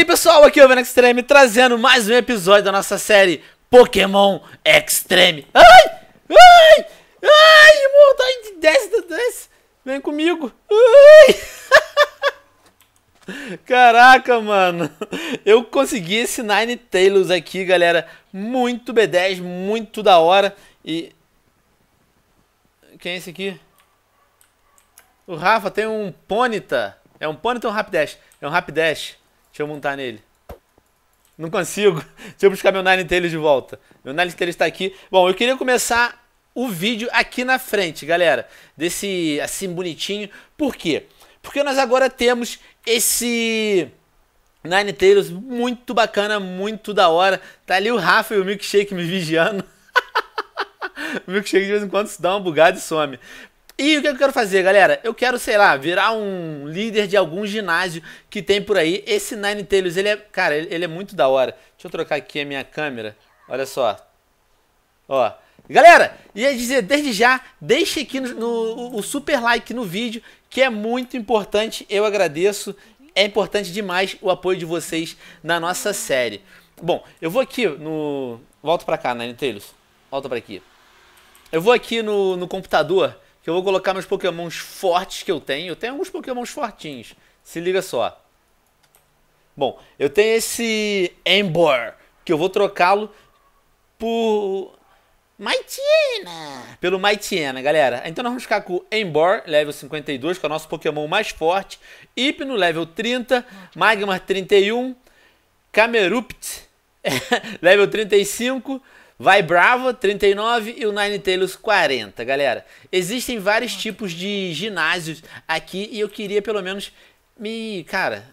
aí pessoal, aqui é o Venom Extreme trazendo mais um episódio da nossa série Pokémon Extreme Ai, ai, ai, 10 tá desce, 10 vem comigo Ai Caraca, mano Eu consegui esse Nine Tails aqui, galera Muito B10, muito da hora E... Quem é esse aqui? O Rafa tem um Ponyta é um Ponyta ou um Rapidash? É um Rapidash. Deixa eu montar nele. Não consigo. Deixa eu buscar meu Nine Tails de volta. Meu Nine Tails está aqui. Bom, eu queria começar o vídeo aqui na frente, galera. Desse, assim, bonitinho. Por quê? Porque nós agora temos esse... Nine Tails, muito bacana, muito da hora. Tá ali o Rafa e o Milkshake me vigiando. o Milkshake de vez em quando se dá uma bugada e some. E o que eu quero fazer, galera? Eu quero, sei lá, virar um líder de algum ginásio que tem por aí. Esse Nine Tails, ele é, cara, ele é muito da hora. Deixa eu trocar aqui a minha câmera. Olha só. Ó. Galera, ia dizer desde já, deixe aqui no, no, o super like no vídeo, que é muito importante. Eu agradeço. É importante demais o apoio de vocês na nossa série. Bom, eu vou aqui no... Volto pra cá, Nine Tails. Volta pra aqui. Eu vou aqui no, no computador que eu vou colocar meus pokémons fortes que eu tenho. Eu tenho alguns pokémons fortinhos. Se liga só. Bom, eu tenho esse Embor que eu vou trocá-lo por... Maitiena! Pelo Maitiena, galera. Então nós vamos ficar com o Embor, level 52, que é o nosso Pokémon mais forte. Hipno, level 30. Magmar, 31. Camerupt, level 35. Vai Bravo, 39 e o Nine Tails 40, galera. Existem vários tipos de ginásios aqui e eu queria pelo menos me, cara,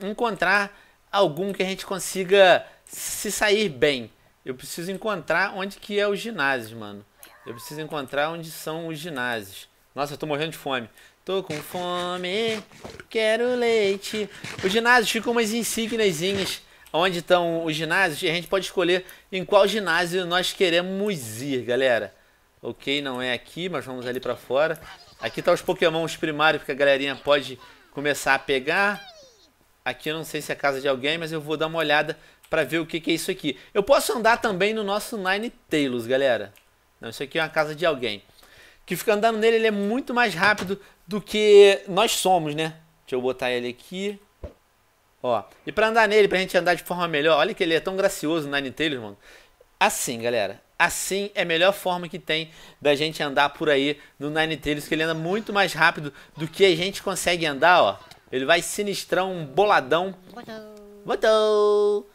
encontrar algum que a gente consiga se sair bem. Eu preciso encontrar onde que é o ginásio, mano. Eu preciso encontrar onde são os ginásios. Nossa, eu tô morrendo de fome. Tô com fome, quero leite. Os ginásios ficam umas insígniazinhas onde estão os ginásios, e a gente pode escolher em qual ginásio nós queremos ir, galera. Ok, não é aqui, mas vamos ali para fora. Aqui tá os pokémons primários que a galerinha pode começar a pegar. Aqui eu não sei se é casa de alguém, mas eu vou dar uma olhada para ver o que, que, é isso aqui. Eu posso andar também no nosso Nine Tails, galera. Não, isso aqui é uma casa de alguém. Que fica andando nele, ele é muito mais rápido do que nós somos, né? Deixa eu botar ele aqui. Ó, e para andar nele, pra gente andar de forma melhor, olha que ele é tão gracioso Nine Tails mano. Assim, galera, assim é a melhor forma que tem da gente andar por aí no Nine Tails, que ele anda muito mais rápido do que a gente consegue andar, ó. Ele vai sinistrão, boladão. Botou!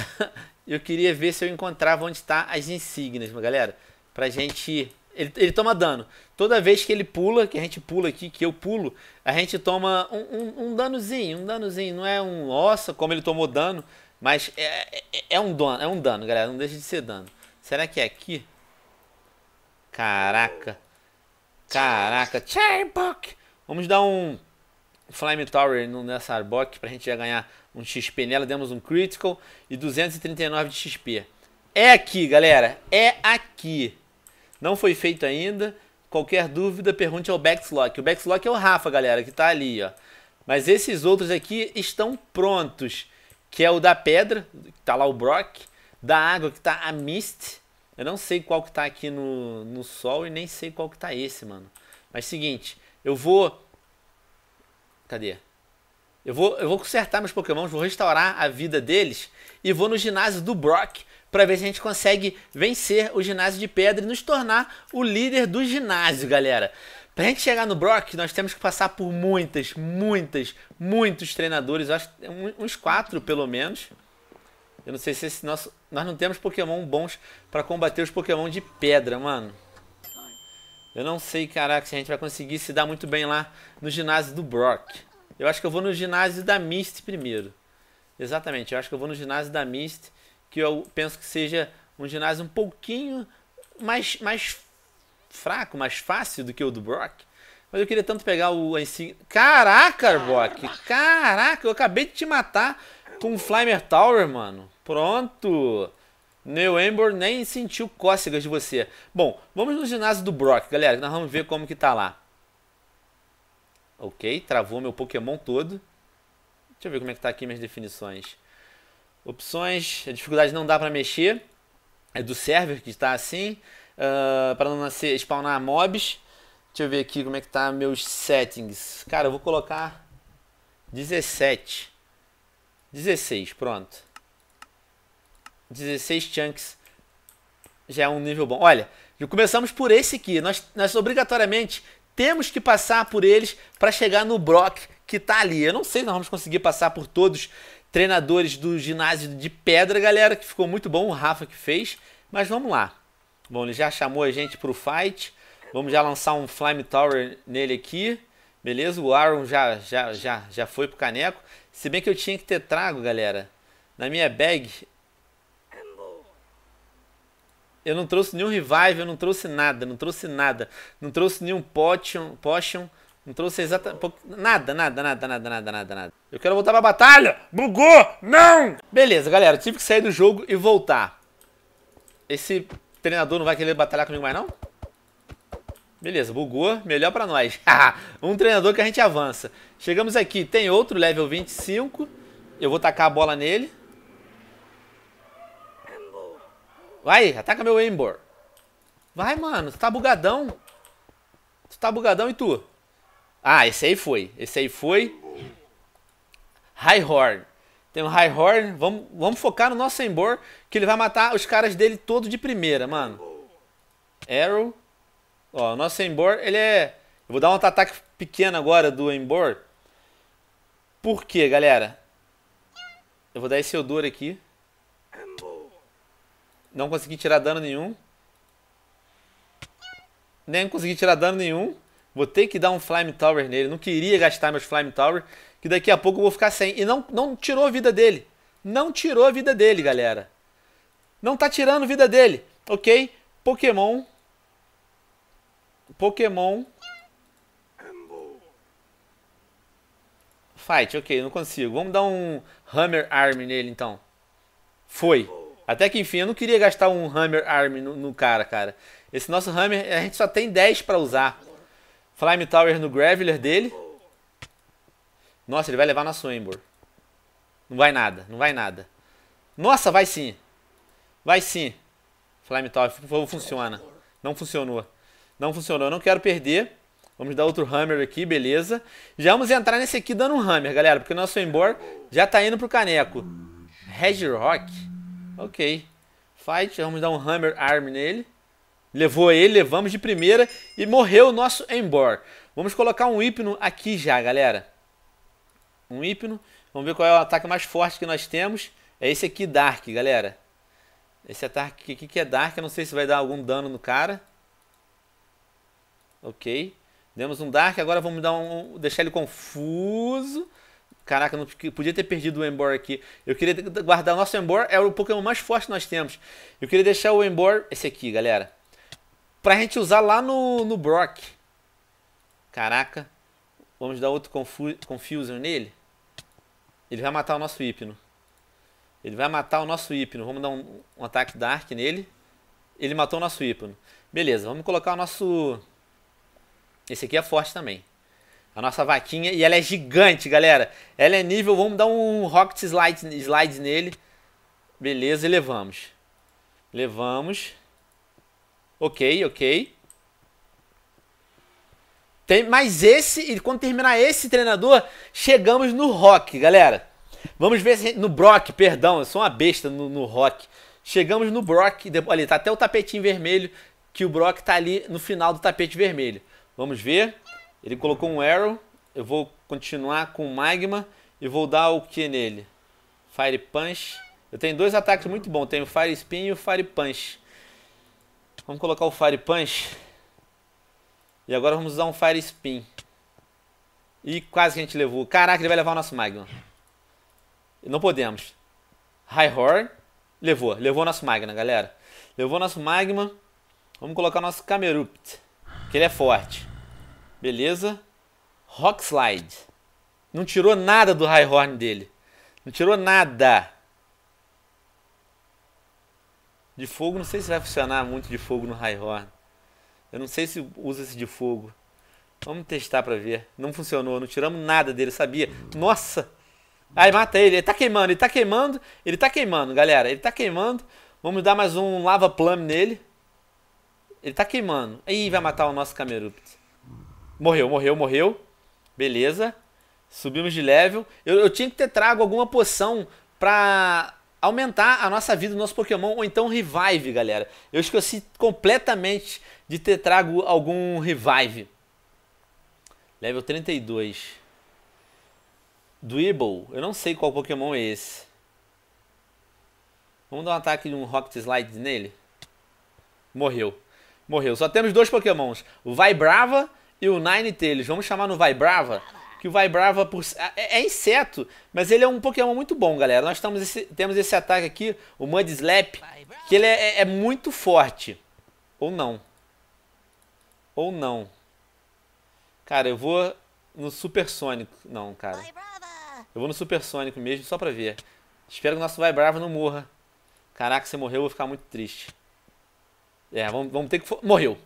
eu queria ver se eu encontrava onde tá as insígnias, galera. Pra gente ele, ele toma dano. Toda vez que ele pula, que a gente pula aqui, que eu pulo, a gente toma um, um, um danozinho, um danozinho. Não é um ossa, como ele tomou dano, mas é, é, é, um dano, é um dano, galera. Não deixa de ser dano. Será que é aqui? Caraca. Caraca. Chairbok! Vamos dar um Flame Tower nessa Arbok pra gente já ganhar um XP nela. Demos um Critical e 239 de XP. É aqui, galera. É aqui. Não foi feito ainda. Qualquer dúvida, pergunte ao Backslock. O Backslock é o Rafa, galera, que está ali, ó. Mas esses outros aqui estão prontos, que é o da pedra, que tá lá o Brock, da água que está a Mist. Eu não sei qual que tá aqui no, no sol e nem sei qual que tá esse, mano. Mas seguinte, eu vou Cadê? Eu vou, eu vou consertar meus pokémons, vou restaurar a vida deles e vou no ginásio do Brock para ver se a gente consegue vencer o ginásio de pedra e nos tornar o líder do ginásio, galera. Pra gente chegar no Brock, nós temos que passar por muitas, muitas, muitos treinadores, acho uns quatro pelo menos. Eu não sei se esse nosso. Nós não temos Pokémon bons para combater os Pokémon de pedra, mano. Eu não sei, caraca, se a gente vai conseguir se dar muito bem lá no ginásio do Brock. Eu acho que eu vou no ginásio da Mist primeiro. Exatamente, eu acho que eu vou no ginásio da Mist que eu penso que seja um ginásio um pouquinho mais, mais fraco, mais fácil do que o do Brock. Mas eu queria tanto pegar o Ensign. Caraca, Brock! Caraca, eu acabei de te matar com o Flymer Tower, mano. Pronto! Neil Amber nem sentiu cócegas de você. Bom, vamos no ginásio do Brock, galera. Nós vamos ver como que tá lá. Ok, travou meu Pokémon todo. Deixa eu ver como é que tá aqui minhas definições. Opções, a dificuldade não dá para mexer, é do server que está assim, uh, ah, para não nascer, spawnar mobs. Deixa eu ver aqui como é que tá meus settings. Cara, eu vou colocar 17. 16, pronto. 16 chunks já é um nível bom. Olha, começamos por esse aqui. Nós, nós obrigatoriamente temos que passar por eles para chegar no Brock que tá ali. Eu não sei se nós vamos conseguir passar por todos treinadores do ginásio de pedra, galera, que ficou muito bom, o Rafa que fez. Mas vamos lá. Bom, ele já chamou a gente pro fight. Vamos já lançar um Flame Tower nele aqui. Beleza? O Aaron já, já, já, já foi pro caneco. Se bem que eu tinha que ter trago, galera. Na minha bag. Eu não trouxe nenhum revive, eu não trouxe nada, não trouxe nada. Não trouxe nenhum potion, potion não trouxe exatamente. Nada, nada, nada, nada, nada, nada, nada. Eu quero voltar pra batalha! Bugou! Não! Beleza, galera. Tive que sair do jogo e voltar. Esse treinador não vai querer batalhar comigo mais, não? Beleza, bugou. Melhor pra nós. um treinador que a gente avança. Chegamos aqui. Tem outro, level 25. Eu vou tacar a bola nele. Vai, ataca meu Embor. Vai, mano. Tu tá bugadão. Tu tá bugadão e tu? Ah, esse aí foi. Esse aí foi. High Horn. Tem um High Horn. Vamos, vamos focar no nosso Embor, que ele vai matar os caras dele todo de primeira, mano. Arrow. Ó, o nosso Embor, ele é... Eu vou dar um ataque pequeno agora do Embor. Por quê, galera? Eu vou dar esse odor aqui. Não consegui tirar dano nenhum. Nem consegui tirar dano nenhum. Vou ter que dar um Flame Tower nele. Não queria gastar meus Flame Tower, que daqui a pouco eu vou ficar sem. E não, não tirou a vida dele. Não tirou a vida dele, galera. Não tá tirando vida dele, ok? Pokémon. Pokémon. Fight, ok, não consigo. Vamos dar um Hammer Arm nele, então. Foi. Até que enfim, eu não queria gastar um Hammer Arm no, no cara, cara. Esse nosso Hammer, a gente só tem 10 para usar. Flame Tower no Graveler dele. Nossa, ele vai levar na Swainbor. Não vai nada, não vai nada. Nossa, vai sim. Vai sim. Flame Tower, por favor, funciona. Não funcionou. Não funcionou, eu não quero perder. Vamos dar outro Hammer aqui, beleza. Já vamos entrar nesse aqui dando um Hammer, galera. Porque o nosso Embor já tá indo pro caneco. Hedgehog, Ok. Fight, vamos dar um Hammer Arm nele. Levou ele, levamos de primeira e morreu o nosso Embor. Vamos colocar um hipno aqui já, galera. Um hipno. Vamos ver qual é o ataque mais forte que nós temos. É esse aqui, Dark, galera. Esse ataque aqui que é Dark, eu não sei se vai dar algum dano no cara. Ok. Demos um Dark, agora vamos dar um, deixar ele confuso. Caraca, não, podia ter perdido o Embor aqui. Eu queria guardar o nosso Embor, é o Pokémon mais forte que nós temos. Eu queria deixar o Embor, esse aqui, galera. Pra gente usar lá no, no Brock. Caraca. Vamos dar outro confu nele. Ele vai matar o nosso Hipno. Ele vai matar o nosso Hipno. Vamos dar um, um ataque Dark nele. Ele matou o nosso Hipno. Beleza, vamos colocar o nosso... Esse aqui é forte também. A nossa vaquinha. E ela é gigante, galera. Ela é nível... Vamos dar um Rocket Slide, slide nele. Beleza, e levamos. Levamos. Ok, ok. Tem, mas esse, e quando terminar esse treinador, chegamos no Rock, galera. Vamos ver se, no Brock, perdão, eu sou uma besta no, no Rock. Chegamos no Brock, olha, tá até o tapetinho vermelho, que o Brock tá ali no final do tapete vermelho. Vamos ver. Ele colocou um Arrow. Eu vou continuar com o Magma e vou dar o que nele? Fire Punch. Eu tenho dois ataques muito bons. Tenho Fire Spin e o Fire Punch. Vamos colocar o Fire Punch. E agora vamos usar um Fire Spin. E quase que a gente levou. Caraca, ele vai levar o nosso Magnum. Não podemos. High Levou. Levou o nosso Magma, galera. Levou o nosso Magma. Vamos colocar o nosso Camerupt. Que ele é forte. Beleza. Rock Slide. Não tirou nada do High Horn dele. Não tirou nada. De fogo, não sei se vai funcionar muito de fogo no high horn. Eu não sei se usa esse de fogo. Vamos testar para ver. Não funcionou, não tiramos nada dele, sabia? Nossa! Aí mata ele, ele tá queimando, ele tá queimando, ele tá queimando, galera, ele tá queimando. Vamos dar mais um lava plum nele. Ele tá queimando. Aí vai matar o nosso Camerupt. Morreu, morreu, morreu. Beleza. Subimos de level. Eu, eu tinha que ter trago alguma poção pra aumentar a nossa vida, o nosso Pokémon, ou então revive, galera. Eu esqueci completamente de ter trago algum revive. Level 32. Dweeble. Eu não sei qual Pokémon é esse. Vamos dar um ataque de um Rocket Slide nele? Morreu. Morreu. Só temos dois Pokémons. O Vai Brava e o Ninetales. Vamos chamar no Vai Brava? que vibrava por. É, é, inseto, mas ele é um Pokémon muito bom, galera. Nós estamos esse, temos esse ataque aqui, o Mudslap, que ele é, é, é muito forte. Ou não. Ou não. Cara, eu vou no Supersônico. Não, cara. Eu vou no Supersônico mesmo, só pra ver. Espero que o nosso Vibrava não morra. Caraca, se morreu, eu vou ficar muito triste. É, vamos, vamos ter que. Morreu.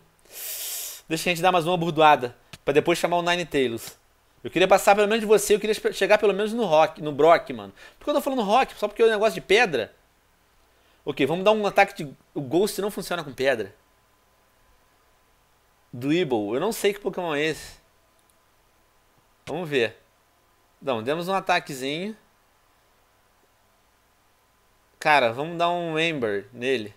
Deixa a gente dar mais uma burdoada. Pra depois chamar o Nine Tails. Eu queria passar pelo menos de você, eu queria chegar pelo menos no rock, no Brock, mano. Por que eu tô falando rock? Só porque é um negócio de pedra? Ok, vamos dar um ataque de. O Ghost não funciona com pedra. Dweeble, eu não sei que Pokémon é esse. Vamos ver. Não, demos um ataquezinho. Cara, vamos dar um Ember nele.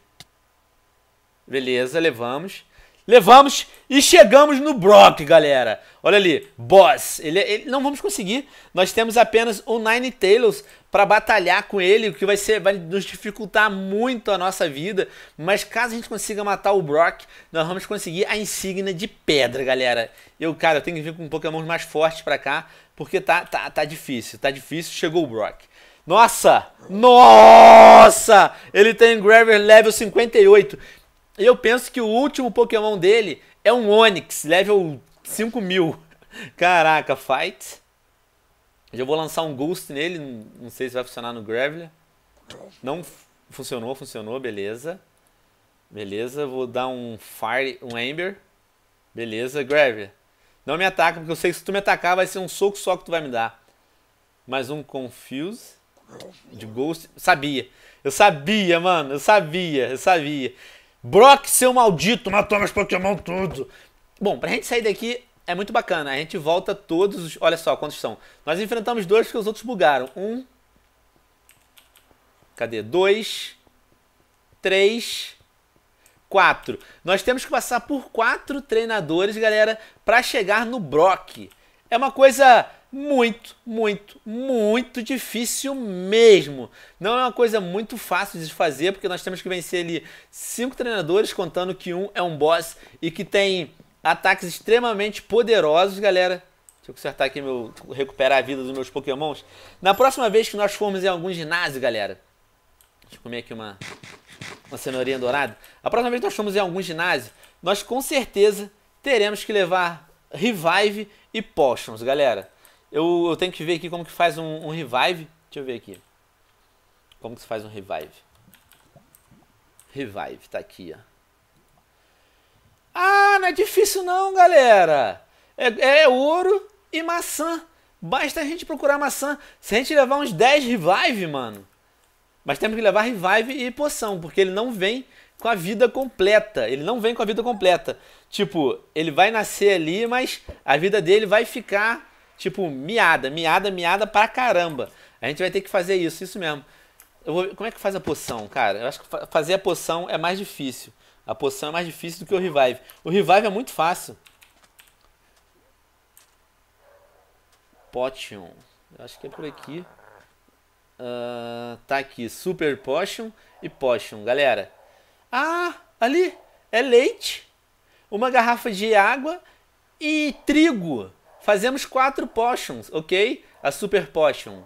Beleza, levamos. Levamos e chegamos no Brock, galera. Olha ali, boss. Ele, é- ele não vamos conseguir. Nós temos apenas o Nine Tails para batalhar com ele, o que vai ser vai nos dificultar muito a nossa vida. Mas caso a gente consiga matar o Brock, nós vamos conseguir a insígnia de pedra, galera. Eu, cara, eu tenho que vir com Pokémon mais fortes para cá, porque tá, tá, tá difícil, tá difícil. Chegou o Brock. Nossa! Nossa! Ele tem Graver level 58. E eu penso que o último Pokémon dele é um Onix, level 5000. Caraca, fight. Já vou lançar um Ghost nele, não sei se vai funcionar no Graveler. Não funcionou, funcionou, beleza. Beleza, vou dar um Fire, um Ember. Beleza, Graveler. Não me ataca, porque eu sei que se tu me atacar vai ser um soco só que tu vai me dar. Mais um Confuse. De Ghost. Sabia. Eu sabia, mano. Eu sabia, eu sabia. Brock, seu maldito, matou meus Pokémon tudo. Bom, pra gente sair daqui é muito bacana. A gente volta todos os. Olha só quantos são. Nós enfrentamos dois que os outros bugaram. Um. Cadê? Dois. Três. Quatro. Nós temos que passar por quatro treinadores, galera, para chegar no Brock. É uma coisa muito, muito, muito difícil mesmo. Não é uma coisa muito fácil de fazer, porque nós temos que vencer ali cinco treinadores, contando que um é um boss e que tem ataques extremamente poderosos, galera. Deixa eu consertar aqui meu recuperar a vida dos meus pokémons. Na próxima vez que nós formos em algum ginásio, galera. Deixa eu comer aqui uma uma cenourinha dourada. A próxima vez que nós formos em algum ginásio, nós com certeza teremos que levar Revive e Potions, galera. Eu, eu tenho que ver aqui como que faz um, um revive. Deixa eu ver aqui. Como que se faz um revive? Revive, tá aqui, ó. Ah, não é difícil não, galera. É, é ouro e maçã. Basta a gente procurar maçã. Se a gente levar uns 10 revive, mano. Mas temos que levar revive e poção, porque ele não vem com a vida completa. Ele não vem com a vida completa. Tipo, ele vai nascer ali, mas a vida dele vai ficar Tipo, miada, miada, miada pra caramba. A gente vai ter que fazer isso, isso mesmo. Vou, como é que faz a poção, cara? Eu acho que fazer a poção é mais difícil. A poção é mais difícil do que o revive. O revive é muito fácil. Potion. Eu acho que é por aqui. Uh, tá aqui. Super Potion e Potion, galera. Ah, ali é leite, uma garrafa de água e trigo. Fazemos quatro potions, ok? A super potion.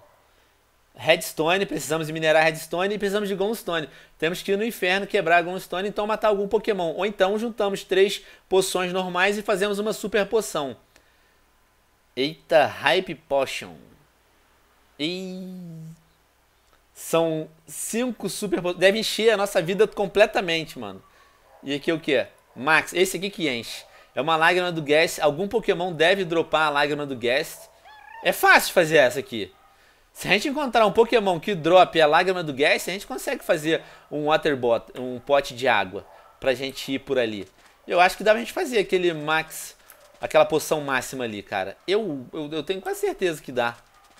Redstone, precisamos de minerar redstone e precisamos de Goldstone. Temos que ir no inferno quebrar Goldstone, então matar algum Pokémon. Ou então juntamos três poções normais e fazemos uma super poção. Eita, Hype Potion. E... São cinco super poções. Deve encher a nossa vida completamente, mano. E aqui é o que? Max, esse aqui que enche. É uma lágrima do Guest. Algum Pokémon deve dropar a lágrima do Guest. É fácil fazer essa aqui. Se a gente encontrar um Pokémon que drop a lágrima do Guest, a gente consegue fazer um water bot, um pote de água pra gente ir por ali. Eu acho que dá pra gente fazer aquele max, aquela poção máxima ali, cara. Eu, eu, eu tenho quase certeza que dá.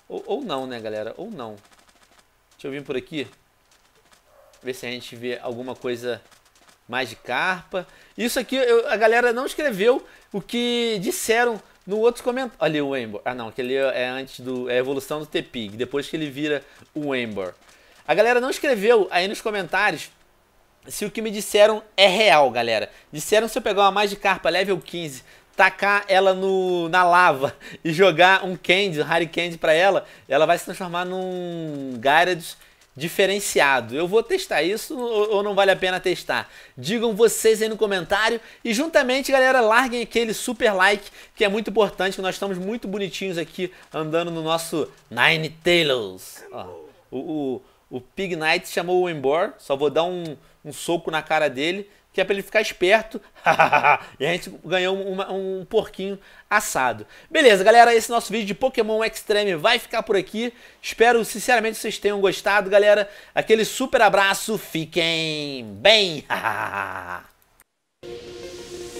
Ou, ou não, né, galera? Ou não. Deixa eu vir por aqui. Ver se a gente vê alguma coisa mais de carpa. Isso aqui eu, a galera não escreveu o que disseram no outro comentário. Olha o Ember. Ah, não, aquele é antes do. É a evolução do T-Pig, depois que ele vira o Ember. A galera não escreveu aí nos comentários se o que me disseram é real, galera. Disseram se eu pegar uma mais carpa level 15, tacar ela no, na lava e jogar um candy, um Harry Candy pra ela, ela vai se transformar num Gyarados diferenciado. Eu vou testar isso ou não vale a pena testar? Digam vocês aí no comentário e juntamente, galera, larguem aquele super like que é muito importante, que nós estamos muito bonitinhos aqui andando no nosso Nine Tails. Ó, o, o, o Pig Knight chamou o Embor, só vou dar um, um soco na cara dele que é para ele ficar esperto. e a gente ganhou uma, um porquinho assado. Beleza, galera, esse nosso vídeo de Pokémon Extreme vai ficar por aqui. Espero sinceramente que vocês tenham gostado, galera. Aquele super abraço, fiquem bem.